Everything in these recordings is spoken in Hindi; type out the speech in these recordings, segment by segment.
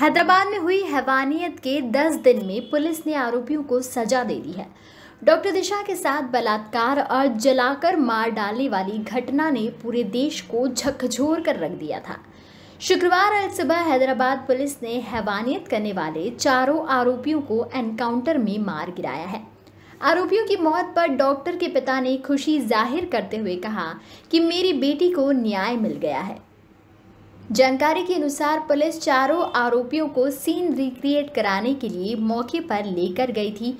हैदराबाद में हुई हैवानियत के 10 दिन में पुलिस ने आरोपियों को सजा दे दी है डॉक्टर दिशा के साथ बलात्कार और जलाकर मार डालने वाली घटना ने पूरे देश को झकझोर कर रख दिया था शुक्रवार आज सुबह हैदराबाद पुलिस ने हैवानियत करने वाले चारों आरोपियों को एनकाउंटर में मार गिराया है आरोपियों की मौत पर डॉक्टर के पिता ने खुशी जाहिर करते हुए कहा कि मेरी बेटी को न्याय मिल गया है जानकारी के अनुसार पुलिस चारों आरोपियों को सीन रिक्रिएट कराने के लिए मौके पर लेकर गई थी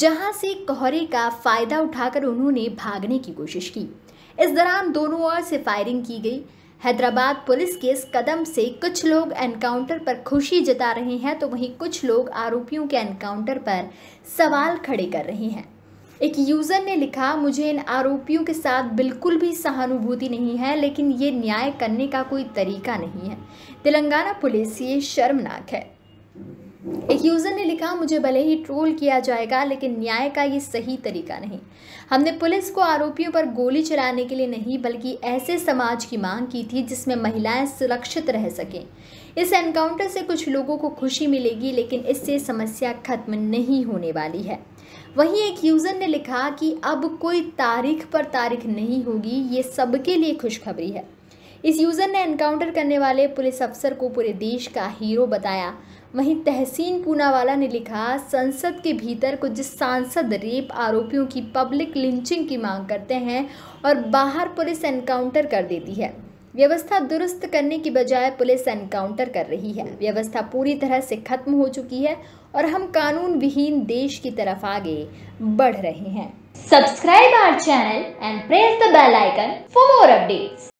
जहां से कोहरे का फायदा उठाकर उन्होंने भागने की कोशिश की इस दौरान दोनों ओर से फायरिंग की गई हैदराबाद पुलिस के इस कदम से कुछ लोग एनकाउंटर पर खुशी जता रहे हैं तो वहीं कुछ लोग आरोपियों के एनकाउंटर पर सवाल खड़े कर रहे हैं एक यूज़र ने लिखा मुझे इन आरोपियों के साथ बिल्कुल भी सहानुभूति नहीं है लेकिन ये न्याय करने का कोई तरीका नहीं है तेलंगाना पुलिस ये शर्मनाक है एक यूज़र ने लिखा मुझे भले ही ट्रोल किया जाएगा लेकिन न्याय का ये सही तरीका नहीं हमने पुलिस को आरोपियों पर गोली चलाने के लिए नहीं बल्कि ऐसे समाज की मांग की थी जिसमें महिलाएं सुरक्षित रह सकें इस एनकाउंटर से कुछ लोगों को खुशी मिलेगी लेकिन इससे समस्या खत्म नहीं होने वाली है वहीं एक यूज़र ने लिखा कि अब कोई तारीख पर तारीख नहीं होगी ये सबके लिए खुशखबरी है इस यूज़र ने एनकाउंटर करने वाले पुलिस अफसर को पूरे देश का हीरो बताया वहीं तहसीन पूनावाला ने लिखा संसद के भीतर कुछ सांसद रेप आरोपियों की पब्लिक लिंचिंग की मांग करते हैं और बाहर पुलिस एनकाउंटर कर देती है व्यवस्था दुरुस्त करने की बजाय पुलिस एनकाउंटर कर रही है व्यवस्था पूरी तरह से खत्म हो चुकी है और हम कानून विहीन देश की तरफ आगे बढ़ रहे हैं subscribe our channel and press the bell icon for more updates